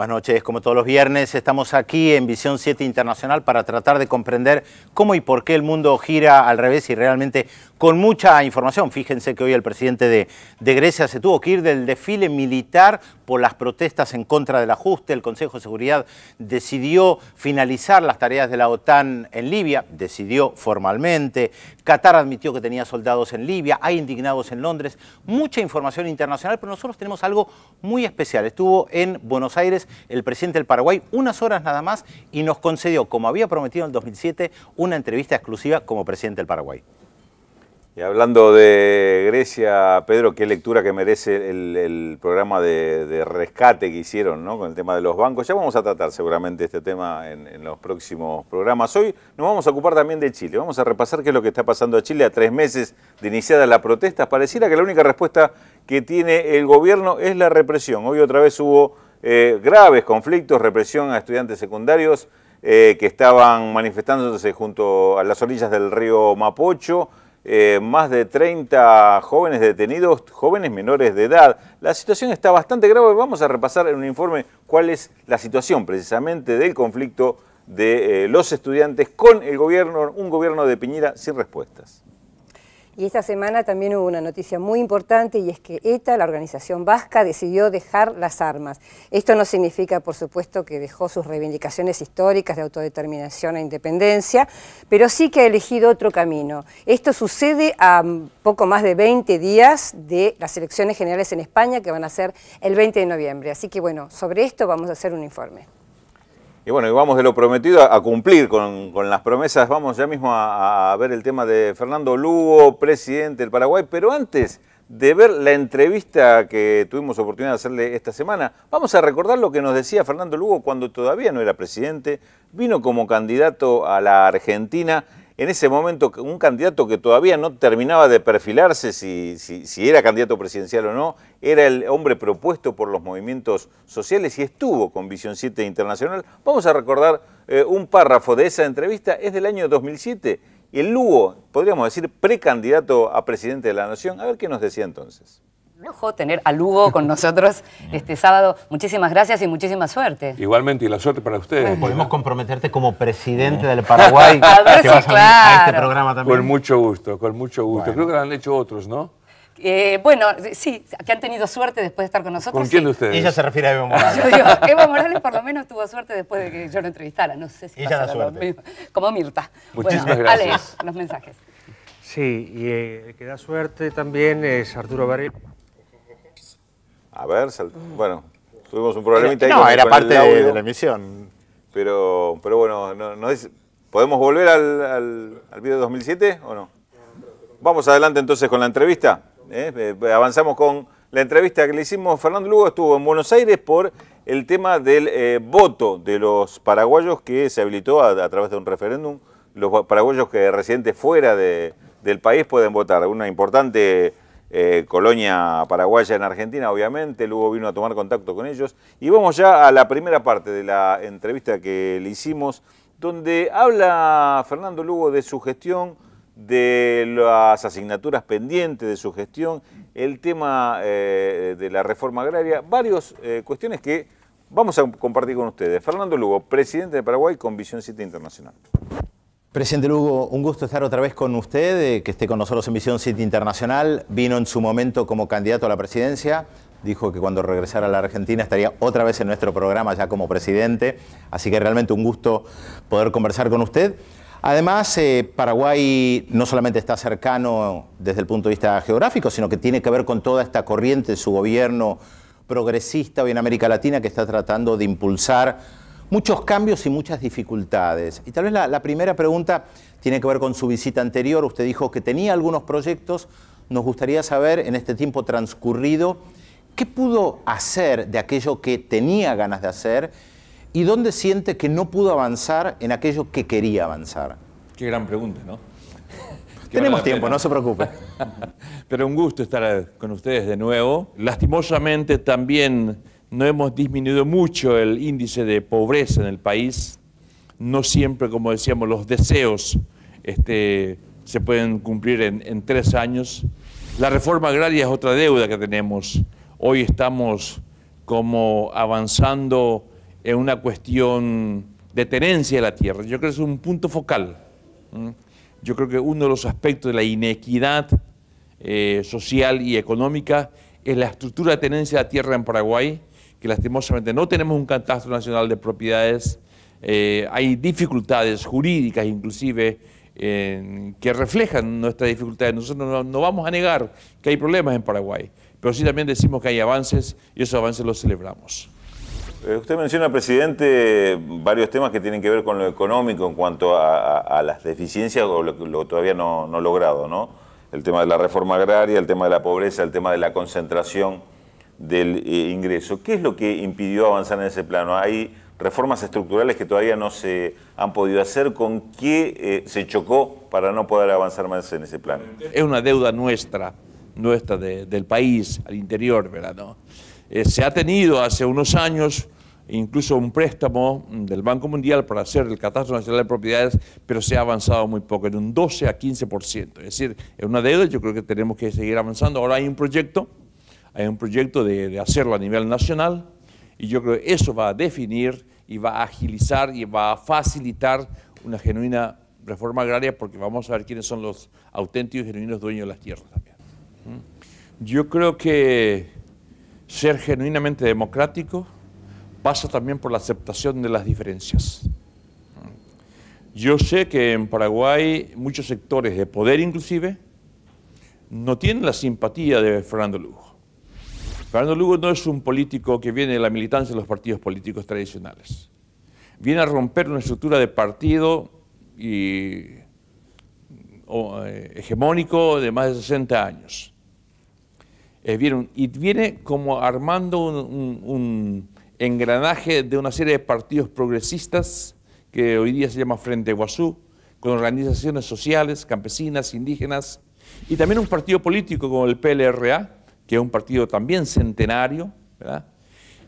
Buenas noches, como todos los viernes estamos aquí en Visión 7 Internacional para tratar de comprender cómo y por qué el mundo gira al revés y realmente con mucha información. Fíjense que hoy el presidente de, Grecia se tuvo que ir del desfile militar por las protestas en contra del ajuste. El Consejo de Seguridad decidió finalizar las tareas de la OTAN en Libia, decidió formalmente. Qatar admitió que tenía soldados en Libia, hay indignados en Londres, mucha información internacional, pero nosotros tenemos algo muy especial. Estuvo en Buenos Aires el presidente del Paraguay, unas horas nada más, y nos concedió, como había prometido en el 2007, una entrevista exclusiva como presidente del Paraguay. Y hablando de Grecia, Pedro, qué lectura que merece el, programa de, rescate que hicieron ¿no? con el tema de los bancos. Ya vamos a tratar seguramente este tema en, en, los próximos programas. Hoy nos vamos a ocupar también de Chile. Vamos a repasar qué es lo que está pasando a Chile a tres meses de iniciada la protesta. Pareciera que la única respuesta que tiene el gobierno es la represión. Hoy otra vez hubo eh, graves conflictos, represión a estudiantes secundarios eh, que estaban manifestándose junto a las orillas del río Mapocho, eh, más de 30 jóvenes detenidos, jóvenes menores de edad. La situación está bastante grave, vamos a repasar en un informe cuál es la situación precisamente del conflicto de los estudiantes con el gobierno, un gobierno de Piñera sin respuestas. Y esta semana también hubo una noticia muy importante y es que ETA, la organización vasca, decidió dejar las armas. Esto no significa, por supuesto, que dejó sus reivindicaciones históricas de autodeterminación e independencia, pero sí que ha elegido otro camino. Esto sucede a poco más de 20 días de las elecciones generales en España que van a ser el 20 de noviembre. Así que bueno, sobre esto vamos a hacer un informe. Y bueno, y vamos de lo prometido a, cumplir con, las promesas. Vamos ya mismo a, a, ver el tema de Fernando Lugo, presidente del Paraguay. Pero antes de ver la entrevista que tuvimos oportunidad de hacerle esta semana, vamos a recordar lo que nos decía Fernando Lugo cuando todavía no era presidente. Vino como candidato a la Argentina en ese momento un candidato que todavía no terminaba de perfilarse si, era candidato presidencial o no, era el hombre propuesto por los movimientos sociales y estuvo con Visión 7 Internacional. Vamos a recordar eh, un párrafo de esa entrevista, es del año 2007, el Lugo, podríamos decir, precandidato a presidente de la Nación. A ver qué nos decía entonces lujo tener a Lugo con nosotros este sábado. Muchísimas gracias y muchísima suerte. Igualmente, y la suerte para ustedes. Podemos comprometerte como presidente del Paraguay a ver si este vas claro. este programa también. Con mucho gusto, con mucho gusto. Creo que lo han hecho otros, ¿no? Eh, bueno, sí, que han tenido suerte después de estar con nosotros. ¿Con quién de ustedes? Ella se refiere a Evo Morales. yo Evo Morales por lo menos tuvo suerte después de que yo lo entrevistara. No sé si lo Como Mirta. Muchísimas gracias. A leer los mensajes. Sí, y eh, que da suerte también es Arturo Baril a ver, bueno, tuvimos un problemita ahí. No, era parte de la emisión. Pero, pero bueno, no, ¿podemos volver al, al, video de 2007 o no? Vamos adelante entonces con la entrevista. ¿eh? Eh, eh, avanzamos con la entrevista que le hicimos. Fernando Lugo estuvo en Buenos Aires por el tema del voto de los paraguayos que se habilitó a, través de un referéndum. Los paraguayos que residentes fuera del país pueden votar. Una importante eh, colonia paraguaya en Argentina, obviamente. Lugo vino a tomar contacto con ellos. Y vamos ya a la primera parte de la entrevista que le hicimos, donde habla Fernando Lugo de su gestión, de las asignaturas pendientes de su gestión, el tema eh, de la reforma agraria, varias eh, cuestiones que vamos a compartir con ustedes. Fernando Lugo, presidente de Paraguay con Visión 7 Internacional. Presidente Lugo, un gusto estar otra vez con usted, eh, que esté con nosotros en Misión City Internacional. Vino en su momento como candidato a la presidencia, dijo que cuando regresara a la Argentina estaría otra vez en nuestro programa ya como presidente, así que realmente un gusto poder conversar con usted. Además, eh, Paraguay no solamente está cercano desde el punto de vista geográfico, sino que tiene que ver con toda esta corriente de su gobierno progresista hoy en América Latina que está tratando de impulsar muchos cambios y muchas dificultades. Y tal vez la, primera pregunta tiene que ver con su visita anterior. Usted dijo que tenía algunos proyectos. Nos gustaría saber, en este tiempo transcurrido, qué pudo hacer de aquello que tenía ganas de hacer y dónde siente que no pudo avanzar en aquello que quería avanzar. Qué gran pregunta, ¿no? Tenemos tiempo, no se preocupe. Pero un gusto estar con ustedes de nuevo. Lastimosamente también no hemos disminuido mucho el índice de pobreza en el país. No siempre, como decíamos, los deseos este, se pueden cumplir en, tres años. La reforma agraria es otra deuda que tenemos. Hoy estamos como avanzando en una cuestión de tenencia de la tierra. Yo creo que es un punto focal. Yo creo que uno de los aspectos de la inequidad eh, social y económica es la estructura de tenencia de la tierra en Paraguay que lastimosamente no tenemos un catastro nacional de propiedades, eh, hay dificultades jurídicas inclusive que reflejan nuestras dificultades. Nosotros no, vamos a negar que hay problemas en Paraguay, pero sí también decimos que hay avances y esos avances los celebramos. Eh, usted menciona, presidente, varios temas que tienen que ver con lo económico en cuanto a, las deficiencias o lo, lo todavía no, no logrado, ¿no? El tema de la reforma agraria, el tema de la pobreza, el tema de la concentración del eh, ingreso. ¿Qué es lo que impidió avanzar en ese plano? ¿Hay reformas estructurales que todavía no se han podido hacer? ¿Con qué eh, se chocó para no poder avanzar más en ese plano? Es una deuda nuestra, nuestra del país, al interior, ¿verdad? Eh, se ha tenido hace unos años incluso un préstamo del Banco Mundial para hacer el catastro nacional de propiedades, pero se ha avanzado muy poco, en un 12 a 15%. Es decir, es una deuda, yo creo que tenemos que seguir avanzando. Ahora hay un proyecto hay un proyecto de, hacerlo a nivel nacional y yo creo que eso va a definir y va a agilizar y va a facilitar una genuina reforma agraria porque vamos a ver quiénes son los auténticos y genuinos dueños de las tierras también. ¿Mm? Yo creo que ser genuinamente democrático pasa también por la aceptación de las diferencias. Yo sé que en Paraguay muchos sectores de poder inclusive no tienen la simpatía de Fernando Lugo. Fernando Lugo no es un político que viene de la militancia de los partidos políticos tradicionales. Viene a romper una estructura de partido eh, hegemónico de más de 60 años. Eh, y viene como armando un, engranaje de una serie de partidos progresistas que hoy día se llama Frente Guazú, con organizaciones sociales, campesinas, indígenas, y también un partido político como el PLRA, que es un partido también centenario,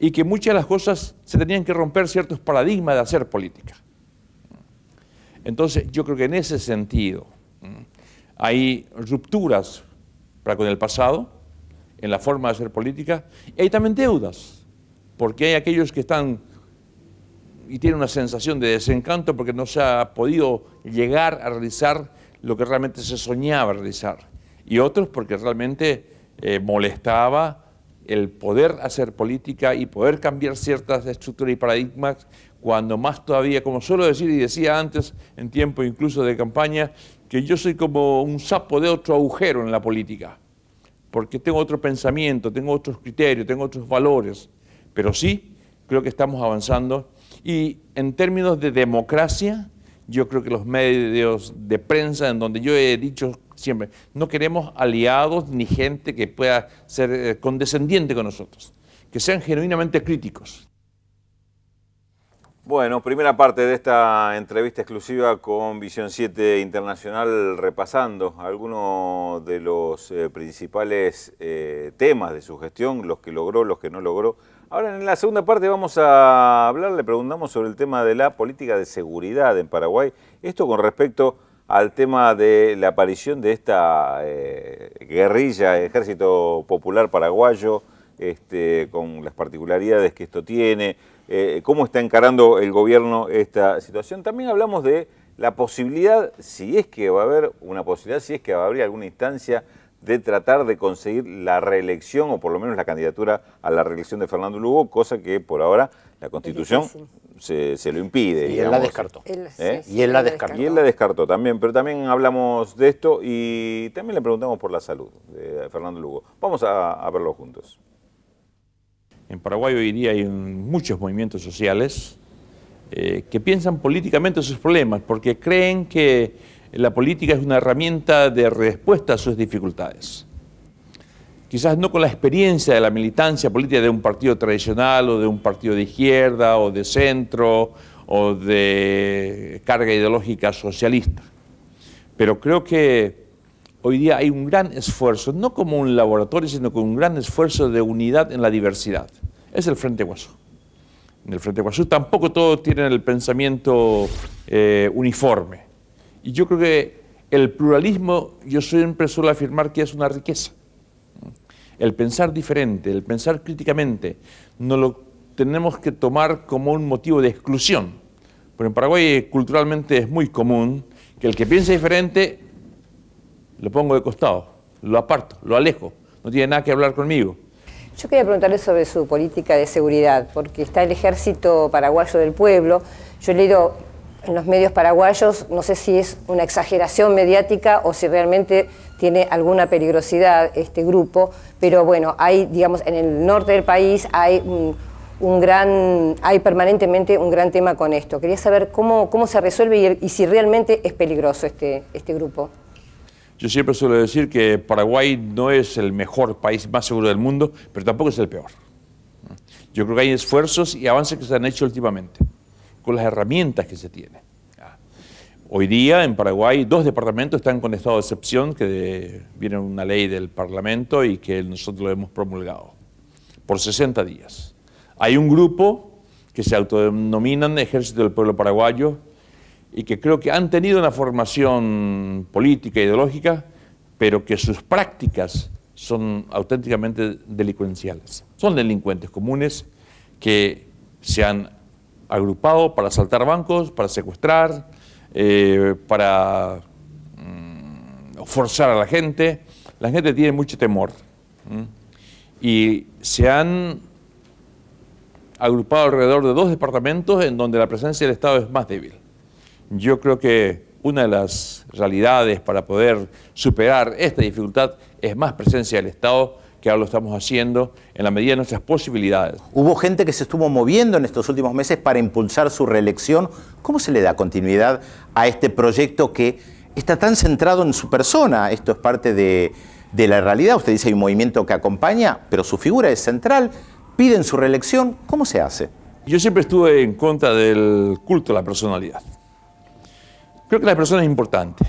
y que muchas de las cosas se tenían que romper ciertos paradigmas de hacer política. Entonces, yo creo que en ese sentido hay rupturas para con el pasado, en la forma de hacer política, y hay también deudas, porque hay aquellos que están y tienen una sensación de desencanto porque no se ha podido llegar a realizar lo que realmente se soñaba realizar, y otros porque realmente eh, molestaba el poder hacer política y poder cambiar ciertas estructuras y paradigmas, cuando más todavía, como suelo decir y decía antes, en tiempo incluso de campaña, que yo soy como un sapo de otro agujero en la política, porque tengo otro pensamiento, tengo otros criterios, tengo otros valores, pero sí creo que estamos avanzando y en términos de democracia, yo creo que los medios de prensa, en donde yo he dicho siempre. No queremos aliados ni gente que pueda ser eh, condescendiente con nosotros, que sean genuinamente críticos. Bueno, primera parte de esta entrevista exclusiva con Visión 7 Internacional, repasando algunos de los eh, principales eh, temas de su gestión, los que logró, los que no logró. Ahora en la segunda parte vamos a hablar, le preguntamos sobre el tema de la política de seguridad en Paraguay, esto con respecto al tema de la aparición de esta eh, guerrilla, Ejército Popular Paraguayo, este, con las particularidades que esto tiene, eh, cómo está encarando el gobierno esta situación. También hablamos de la posibilidad, si es que va a haber una posibilidad, si es que va a haber alguna instancia de tratar de conseguir la reelección o por lo menos la candidatura a la reelección de Fernando Lugo, cosa que por ahora la Constitución se, se, lo impide. ¿Eh? Y él la descartó. y él la descartó. también, pero también hablamos de esto y también le preguntamos por la salud de Fernando Lugo. Vamos a, verlo juntos. En Paraguay hoy día hay muchos movimientos sociales eh, que piensan políticamente sus problemas porque creen que la política es una herramienta de respuesta a sus dificultades quizás no con la experiencia de la militancia política de un partido tradicional o de un partido de izquierda o de centro o de carga ideológica socialista. Pero creo que hoy día hay un gran esfuerzo, no como un laboratorio, sino como un gran esfuerzo de unidad en la diversidad. Es el Frente Guasú. En el Frente Guasú tampoco todos tienen el pensamiento eh, uniforme. Y yo creo que el pluralismo, yo siempre suelo afirmar que es una riqueza el pensar diferente, el pensar críticamente, no lo tenemos que tomar como un motivo de exclusión. Pero en Paraguay eh, culturalmente es muy común que el que piense diferente lo pongo de costado, lo aparto, lo alejo, no tiene nada que hablar conmigo. Yo quería preguntarle sobre su política de seguridad, porque está el ejército paraguayo del pueblo. Yo he leído en los medios paraguayos, no sé si es una exageración mediática o si realmente tiene alguna peligrosidad este grupo, pero bueno, hay, digamos, en el norte del país hay un, gran, hay permanentemente un gran tema con esto. Quería saber cómo, cómo se resuelve y, y si realmente es peligroso este, este grupo. Yo siempre suelo decir que Paraguay no es el mejor país más seguro del mundo, pero tampoco es el peor. Yo creo que hay esfuerzos y avances que se han hecho últimamente, con las herramientas que se tienen. Hoy día en Paraguay dos departamentos están con estado de excepción, que viene una ley del Parlamento y que nosotros lo hemos promulgado, por 60 días. Hay un grupo que se autodenominan Ejército del Pueblo Paraguayo y que creo que han tenido una formación política, ideológica, pero que sus prácticas son auténticamente delincuenciales. Son delincuentes comunes que se han agrupado para asaltar bancos, para secuestrar, eh, para mm, forzar a la gente. La gente tiene mucho temor y se han agrupado alrededor de dos departamentos en donde la presencia del Estado es más débil. Yo creo que una de las realidades para poder superar esta dificultad es más presencia del Estado que ahora lo estamos haciendo en la medida de nuestras posibilidades. Hubo gente que se estuvo moviendo en estos últimos meses para impulsar su reelección. ¿Cómo se le da continuidad a este proyecto que está tan centrado en su persona? Esto es parte de, la realidad. Usted dice hay un movimiento que acompaña, pero su figura es central. Piden su reelección. ¿Cómo se hace? Yo siempre estuve en contra del culto a la personalidad. Creo que la persona es importante.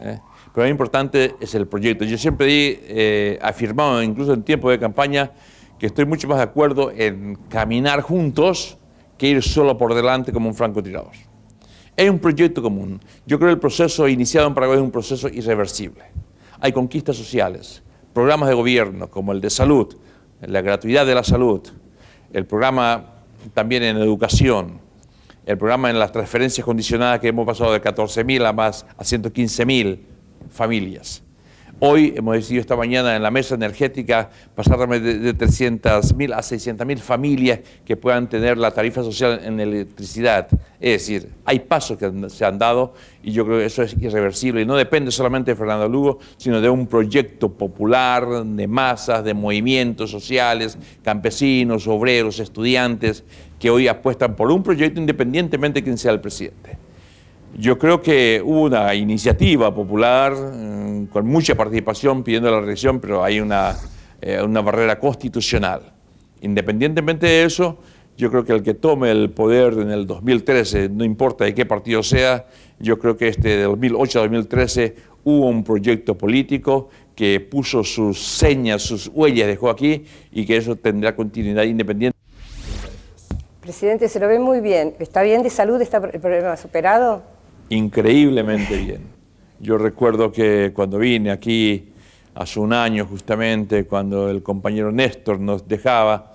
¿eh? pero lo importante es el proyecto. Yo siempre he eh, afirmado, incluso en tiempo de campaña, que estoy mucho más de acuerdo en caminar juntos que ir solo por delante como un francotirador. Es un proyecto común. Yo creo que el proceso iniciado en Paraguay es un proceso irreversible. Hay conquistas sociales, programas de gobierno como el de salud, la gratuidad de la salud, el programa también en educación, el programa en las transferencias condicionadas que hemos pasado de 14.000 a más a 115.000, familias. Hoy hemos decidido esta mañana en la mesa energética pasar de, de 300.000 a 600.000 familias que puedan tener la tarifa social en electricidad. Es decir, hay pasos que se han dado y yo creo que eso es irreversible y no depende solamente de Fernando Lugo, sino de un proyecto popular, de masas, de movimientos sociales, campesinos, obreros, estudiantes, que hoy apuestan por un proyecto independientemente de quién sea el presidente. Yo creo que hubo una iniciativa popular mm, con mucha participación pidiendo la reelección, pero hay eh, una, barrera constitucional. Independientemente de eso, yo creo que el que tome el poder en el 2013, no importa de qué partido sea, yo creo que este de 2008 a 2013 hubo un proyecto político que puso sus señas, sus huellas dejó aquí y que eso tendrá continuidad independiente. Presidente, se lo ve muy bien. ¿Está bien de salud? ¿Está el problema superado? increíblemente bien. Yo recuerdo que cuando vine aquí hace un año justamente, cuando el compañero Néstor nos dejaba,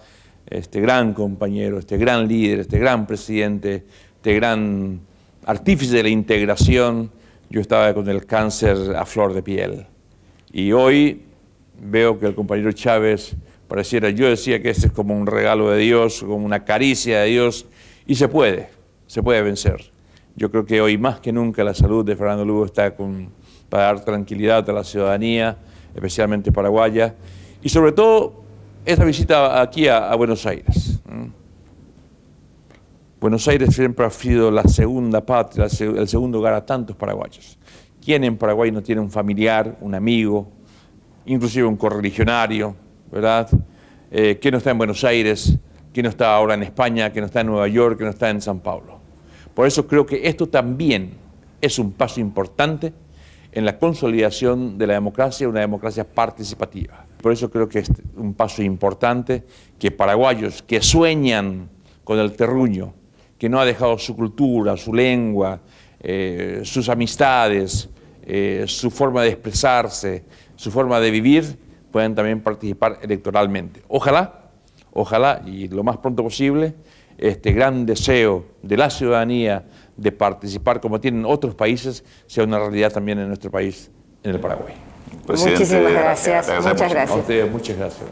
este gran compañero, este gran líder, este gran presidente, este gran artífice de la integración, yo estaba con el cáncer a flor de piel. Y hoy veo que el compañero Chávez pareciera, yo decía que este es como un regalo de Dios, como una caricia de Dios, y se puede, se puede vencer. Yo creo que hoy más que nunca la salud de Fernando Lugo está para dar tranquilidad a la ciudadanía, especialmente paraguaya, y sobre todo esa visita aquí a, Buenos Aires. Buenos Aires siempre ha sido la segunda patria, el segundo hogar a tantos paraguayos. ¿Quién en Paraguay no tiene un familiar, un amigo, inclusive un correligionario, verdad? Eh, ¿Quién no está en Buenos Aires? ¿Quién no está ahora en España? ¿Quién no está en Nueva York? ¿Quién no está en San Pablo? Por eso creo que esto también es un paso importante en la consolidación de la democracia, una democracia participativa. Por eso creo que es un paso importante que paraguayos que sueñan con el terruño, que no ha dejado su cultura, su lengua, eh, sus amistades, eh, su forma de expresarse, su forma de vivir, puedan también participar electoralmente. Ojalá, ojalá y lo más pronto posible este gran deseo de la ciudadanía de participar como tienen otros países sea una realidad también en nuestro país, en el Paraguay. Muchísimas gracias. Muchas gracias. A ustedes, muchas gracias.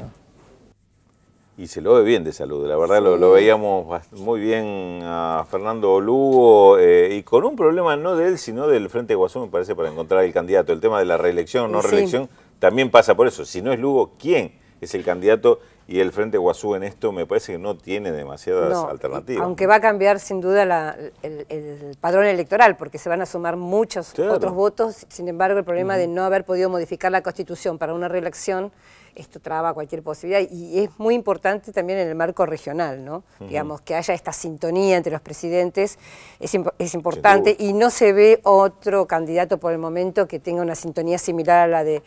Y se lo ve bien de salud, la verdad lo, veíamos muy bien a Fernando Lugo eh, y con un problema no de él, sino del Frente de me parece, para encontrar el candidato. El tema de la reelección o no reelección también pasa por eso. Si no es Lugo, ¿quién es el candidato? y el Frente Guazú en esto me parece que no tiene demasiadas alternativas. Aunque va a cambiar sin duda el, padrón electoral, porque se van a sumar muchos otros votos, sin embargo el problema de no haber podido modificar la Constitución para una reelección, esto traba cualquier posibilidad y es muy importante también en el marco regional, ¿no? Digamos, que haya esta sintonía entre los presidentes es importante y no se ve otro candidato por el momento que tenga una sintonía similar a la de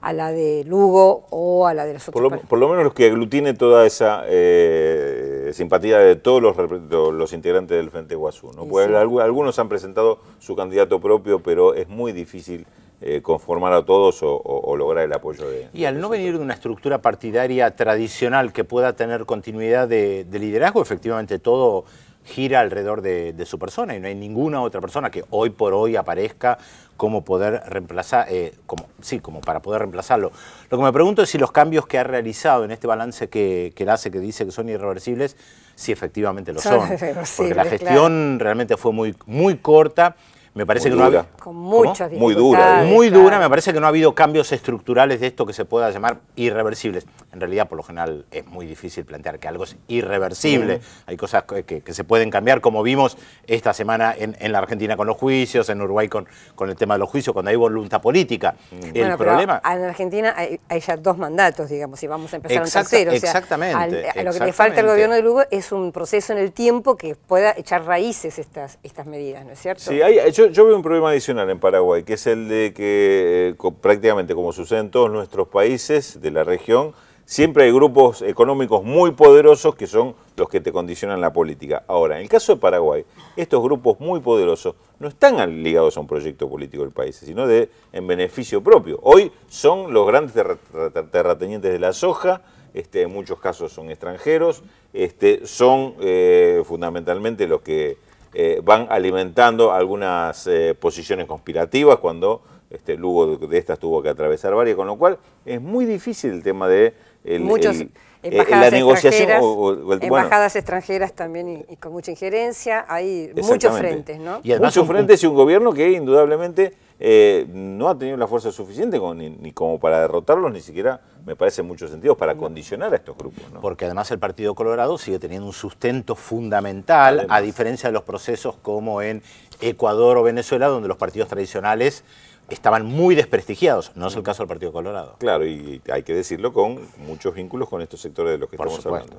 a la de Lugo o a la de los otros. Por lo, menos los que aglutinen toda esa eh, simpatía de todos los, los, integrantes del Frente Guasú. ¿no? Algunos han presentado su candidato propio, pero es muy difícil eh, conformar a todos o, lograr el apoyo de... Y al no venir de una estructura partidaria tradicional que pueda tener continuidad de liderazgo, efectivamente todo gira alrededor de, su persona y no hay ninguna otra persona que hoy por hoy aparezca como poder reemplazar, eh, como, sí, como para poder reemplazarlo. Lo que me pregunto es si los cambios que ha realizado en este balance que, que hace, que dice que son irreversibles, si efectivamente lo son. Porque la gestión realmente fue muy, muy corta me parece que no Muy dura. Muy dura, me parece que no ha habido cambios estructurales de esto que se pueda llamar irreversibles en realidad por lo general es muy difícil plantear que algo es irreversible. Hay cosas que, se pueden cambiar, como vimos esta semana en, la Argentina con los juicios, en Uruguay con, con el tema de los juicios, cuando hay voluntad política. Mm. el problema... en Argentina hay, ya dos mandatos, digamos, y vamos a empezar a un tercero. exactamente. lo que le falta al gobierno de Uruguay es un proceso en el tiempo que pueda echar raíces estas, estas medidas, ¿no es cierto? Sí, yo, veo un problema adicional en Paraguay, que es el de que eh, prácticamente como sucede en todos nuestros países de la región, Siempre hay grupos económicos muy poderosos que son los que te condicionan la política. Ahora, en el caso de Paraguay, estos grupos muy poderosos no están ligados a un proyecto político del país, sino de, en beneficio propio. Hoy son los grandes terratenientes de la soja, este, en muchos casos son extranjeros, este, son eh, fundamentalmente los que eh, van alimentando algunas eh, posiciones conspirativas cuando este, Lugo de estas tuvo que atravesar varias, con lo cual es muy difícil el tema de Muchos embajadas extranjeras, también y, con mucha injerencia, hay muchos frentes, ¿no? Y además muchos frentes y un gobierno que indudablemente eh, no ha tenido la fuerza suficiente ni, como para derrotarlos, ni siquiera me parece en muchos sentidos para condicionar a estos grupos. Porque además el Partido Colorado sigue teniendo un sustento fundamental, a diferencia de los procesos como en Ecuador o Venezuela, donde los partidos tradicionales estaban muy desprestigiados, no es el mm. caso del Partido Colorado. Claro, y hay que decirlo con muchos vínculos con estos sectores de los que estamos hablando.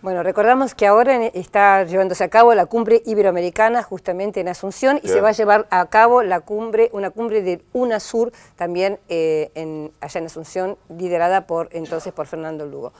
Bueno, recordamos que ahora e, está llevándose a cabo la cumbre iberoamericana justamente en Asunción y se va a llevar a cabo la cumbre, una cumbre de UNASUR también eh, allá en Asunción, liderada por entonces por Fernando Lugo.